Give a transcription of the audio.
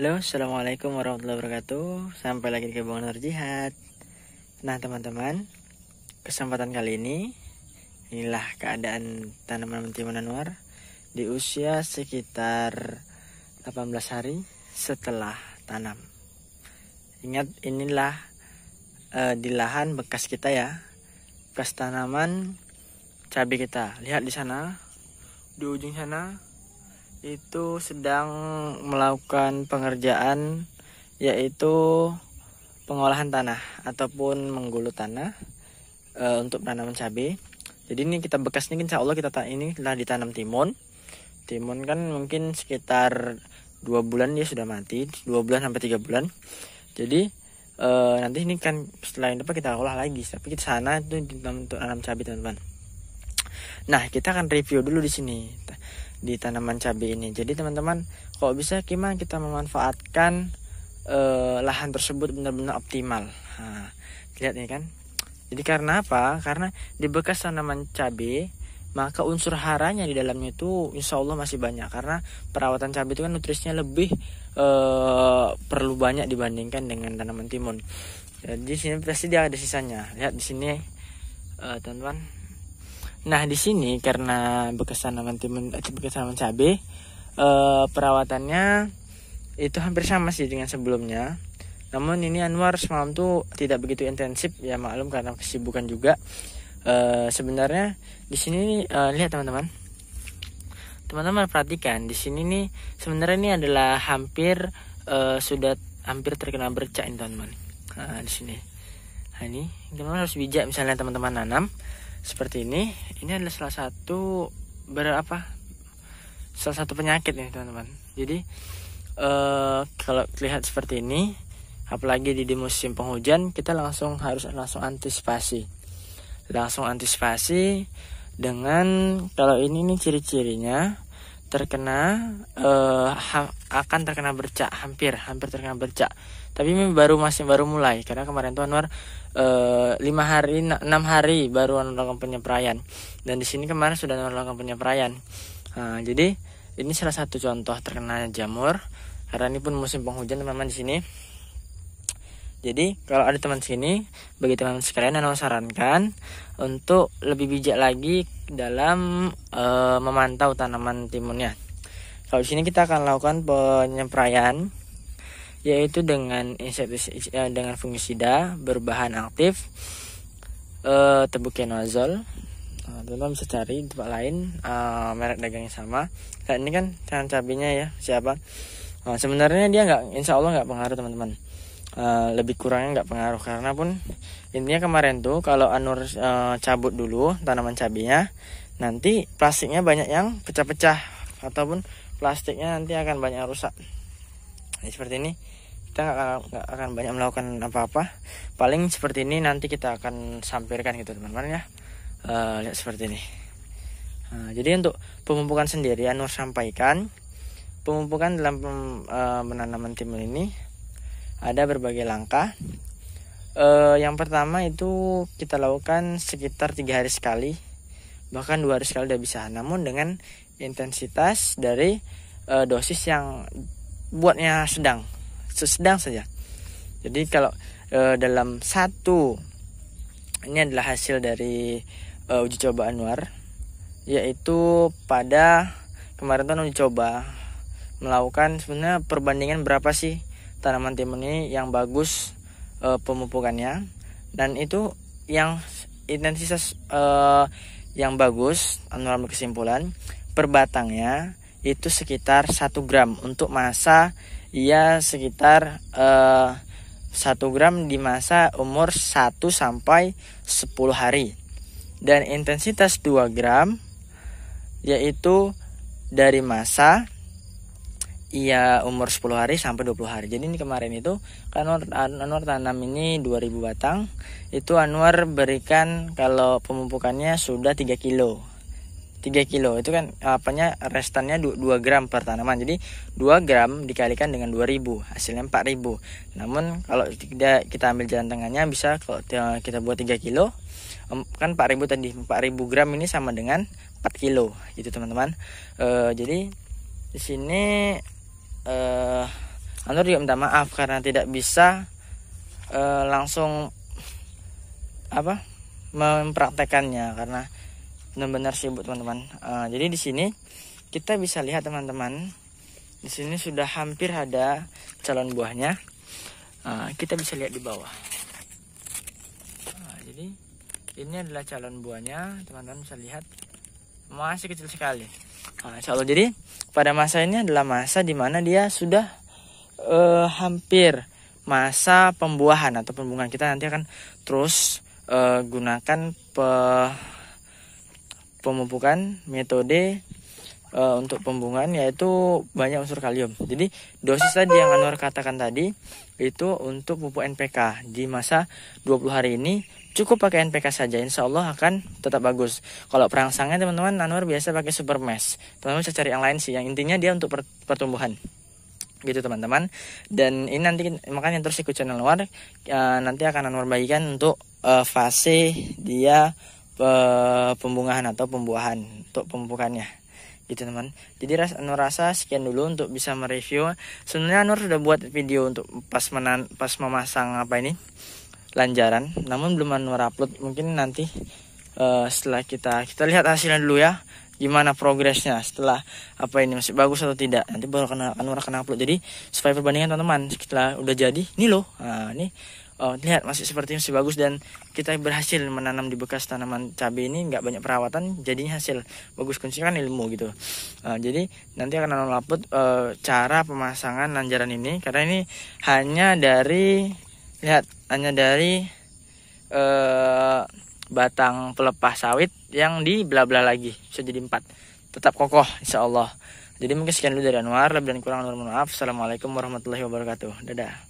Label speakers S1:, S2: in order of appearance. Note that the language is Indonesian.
S1: Halo, Assalamualaikum warahmatullahi wabarakatuh Sampai lagi di Kebun Jihad Nah teman-teman Kesempatan kali ini Inilah keadaan tanaman mentimun Anwar Di usia sekitar 18 hari setelah tanam Ingat inilah e, Di lahan bekas kita ya Bekas tanaman cabai kita Lihat di sana Di ujung sana itu sedang melakukan pengerjaan yaitu pengolahan tanah ataupun menggulut tanah e, untuk tanaman cabai. Jadi ini kita bekasnya insya Allah kita tak ini telah ditanam timun. Timun kan mungkin sekitar dua bulan dia sudah mati, dua bulan sampai tiga bulan. Jadi e, nanti ini kan setelah ini kita olah lagi. Tapi kita sana itu untuk tanam cabai teman-teman. Nah, kita akan review dulu di sini di tanaman cabai ini. Jadi teman-teman, kalau bisa gimana kita memanfaatkan e, lahan tersebut benar-benar optimal. Nah, lihat nih kan. Jadi karena apa? Karena di bekas tanaman cabai maka unsur haranya di dalamnya itu insya Allah masih banyak karena perawatan cabai itu kan nutrisinya lebih e, perlu banyak dibandingkan dengan tanaman timun. Jadi sini pasti dia ada sisanya. Lihat di sini eh, teman-teman Nah di sini karena bekas tanaman timun atau eh, bekas tanaman cabai eh, perawatannya itu hampir sama sih dengan sebelumnya. Namun ini Anwar semalam tuh tidak begitu intensif ya maklum karena kesibukan juga. E, sebenarnya di sini e, lihat teman-teman. Teman-teman perhatikan di sini nih sebenarnya ini adalah hampir e, sudah hampir terkena bercak ini teman-teman. Nah, di sini. Nah, ini teman-teman harus bijak misalnya teman-teman nanam seperti ini ini adalah salah satu berapa salah satu penyakit nih teman-teman jadi uh, kalau terlihat seperti ini apalagi di, di musim penghujan kita langsung harus langsung antisipasi langsung antisipasi dengan kalau ini nih ciri-cirinya terkena uh, akan terkena bercak hampir hampir terkena bercak tapi ini baru masih baru mulai karena kemarin tuh Anwar eh, lima hari enam hari baru Anwar melakukan penyepraian dan di sini kemarin sudah Anwar melakukan penyepraian nah, jadi ini salah satu contoh terkena jamur karena ini pun musim penghujan teman-teman di sini jadi kalau ada teman sini, bagi teman sekalian Anwar sarankan untuk lebih bijak lagi dalam e, memantau tanaman timunnya. Kalau di sini kita akan lakukan penyemprayan yaitu dengan insektisida eh, dengan fungisida berbahan aktif e, eh, tebukenazol. Nah, bisa cari di tempat lain uh, merek yang sama. Nah, ini kan tangan cabenya ya siapa? Nah, sebenarnya dia nggak, insya Allah nggak pengaruh teman-teman. Uh, lebih kurangnya nggak pengaruh karena pun intinya kemarin tuh kalau Anur uh, cabut dulu tanaman cabenya nanti plastiknya banyak yang pecah-pecah ataupun plastiknya nanti akan banyak rusak ini ya, seperti ini kita nggak akan, akan banyak melakukan apa-apa paling seperti ini nanti kita akan sampirkan gitu teman-teman ya uh, lihat seperti ini uh, jadi untuk pemupukan sendiri Anur sampaikan pemupukan dalam uh, penanaman timun ini ada berbagai langkah uh, yang pertama itu kita lakukan sekitar tiga hari sekali bahkan dua hari sekali udah bisa namun dengan intensitas dari uh, dosis yang buatnya sedang, sedang saja. Jadi kalau uh, dalam satu ini adalah hasil dari uh, uji coba Anwar, yaitu pada kemarin tuh uji coba melakukan sebenarnya perbandingan berapa sih tanaman timun ini yang bagus e, pemupukannya dan itu yang intensitas e, yang bagus Anwar berkesimpulan per batangnya itu sekitar 1 gram untuk masa ia sekitar uh, eh, 1 gram di masa umur 1 sampai 10 hari dan intensitas 2 gram yaitu dari masa ia umur 10 hari sampai 20 hari. Jadi ini kemarin itu kan Anwar, Anwar tanam ini 2000 batang. Itu Anwar berikan kalau pemupukannya sudah 3 kilo. 3 kilo itu kan apanya restannya 2, gram per tanaman jadi 2 gram dikalikan dengan 2000 hasilnya 4000 namun kalau tidak kita ambil jalan tengahnya bisa kalau kita buat 3 kilo kan 4000 tadi 4000 gram ini sama dengan 4 kilo gitu teman-teman e, jadi di sini e, Anur juga minta maaf karena tidak bisa e, langsung apa mempraktekannya karena benar-benar sibuk teman-teman uh, jadi di sini kita bisa lihat teman-teman di sini sudah hampir ada calon buahnya uh, kita bisa lihat di bawah uh, jadi ini adalah calon buahnya teman-teman bisa lihat masih kecil sekali Nah, insya jadi pada masa ini adalah masa dimana dia sudah uh, hampir masa pembuahan atau pembungaan kita nanti akan terus uh, gunakan pe pemupukan metode e, untuk pembungaan yaitu banyak unsur kalium. Jadi dosis tadi yang Anwar katakan tadi itu untuk pupuk NPK di masa 20 hari ini cukup pakai NPK saja insya Allah akan tetap bagus kalau perangsangnya teman-teman Anwar biasa pakai super mesh teman-teman bisa cari yang lain sih yang intinya dia untuk pertumbuhan gitu teman-teman dan ini nanti makanya terus ikut channel luar e, eh, nanti akan Anwar bagikan untuk e, fase dia Eh, pembungahan atau pembuahan untuk pembukanya gitu teman jadi ras Nur rasa sekian dulu untuk bisa mereview sebenarnya Nur sudah buat video untuk pas menan pas memasang apa ini lanjaran namun belum Nur upload mungkin nanti uh, setelah kita kita lihat hasilnya dulu ya gimana progresnya setelah apa ini masih bagus atau tidak nanti baru akan akan akan upload jadi supaya perbandingan teman-teman setelah udah jadi ini loh nah, ini oh, lihat masih seperti masih bagus dan kita berhasil menanam di bekas tanaman cabai ini nggak banyak perawatan jadinya hasil bagus kuncinya kan ilmu gitu uh, jadi nanti akan nanam laput uh, cara pemasangan nanjaran ini karena ini hanya dari lihat hanya dari uh, batang pelepah sawit yang dibelah-belah lagi bisa jadi empat tetap kokoh insya Allah jadi mungkin sekian dulu dari Anwar lebih dan kurang mohon maaf assalamualaikum warahmatullahi wabarakatuh dadah